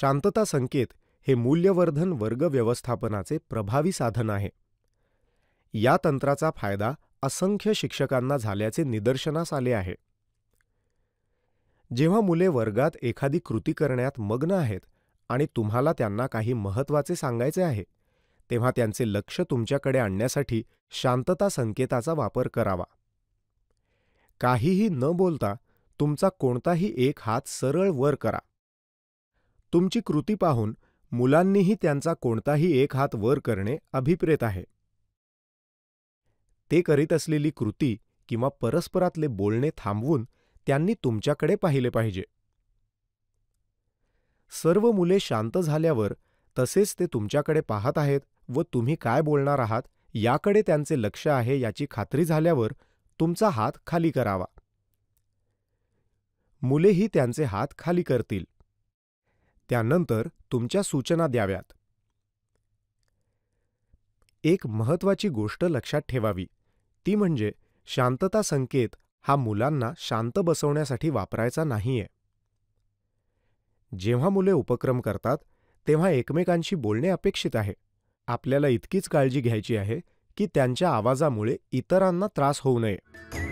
शांतता संकेत हे मूल्यवर्धन वर्ग व्यवस्थापनाचे प्रभावी साधन आहे. या तंत्राचा फायदा असंख्य शिक्षकांना झाल्याचे निदर्शनास आले आहे. जेव्हा मुले वर्गात एखादी कृती करण्यात मग्न आहेत आणि तुम्हाला त्यांना काही महत्त्वाचे सांगायचे आहे, तेव्हा त्यांचे लक्ष तुमच्याकडे आणण्यासाठी शांतता संकेताचा वापर करावा. काहीही न बोलता तुमचा कोणताही एक हात सरळ वर करा तुमची कृती पाहून मुलांनीही त्यांचा कोणताही एक हात वर करणे अभिप्रेत आहे ते करीत असलेली कृती किंवा परस्परातले बोलणे थांबवून त्यांनी तुमच्याकडे पाहिले पाहिजे सर्व मुले शांत झाल्यावर तसेच ते तुमच्याकडे पाहत आहेत व तुम्ही काय बोलणार आहात याकडे त्यांचे लक्ष आहे याची खात्री झाल्यावर तुमचा हात खाली करावा मुलेही त्यांचे हात खाली करतील त्यानंतर तुमच्या सूचना द्याव्यात एक महत्त्वाची गोष्ट लक्षात ठेवावी ती म्हणजे शांतता संकेत हा मुलांना शांत बसवण्यासाठी वापरायचा नाहीये जेव्हा मुले उपक्रम करतात तेव्हा एकमेकांशी बोलणे अपेक्षित आहे आपल्याला इतकीच काळजी घ्यायची आहे की त्यांच्या आवाजामुळे इतरांना त्रास होऊ नये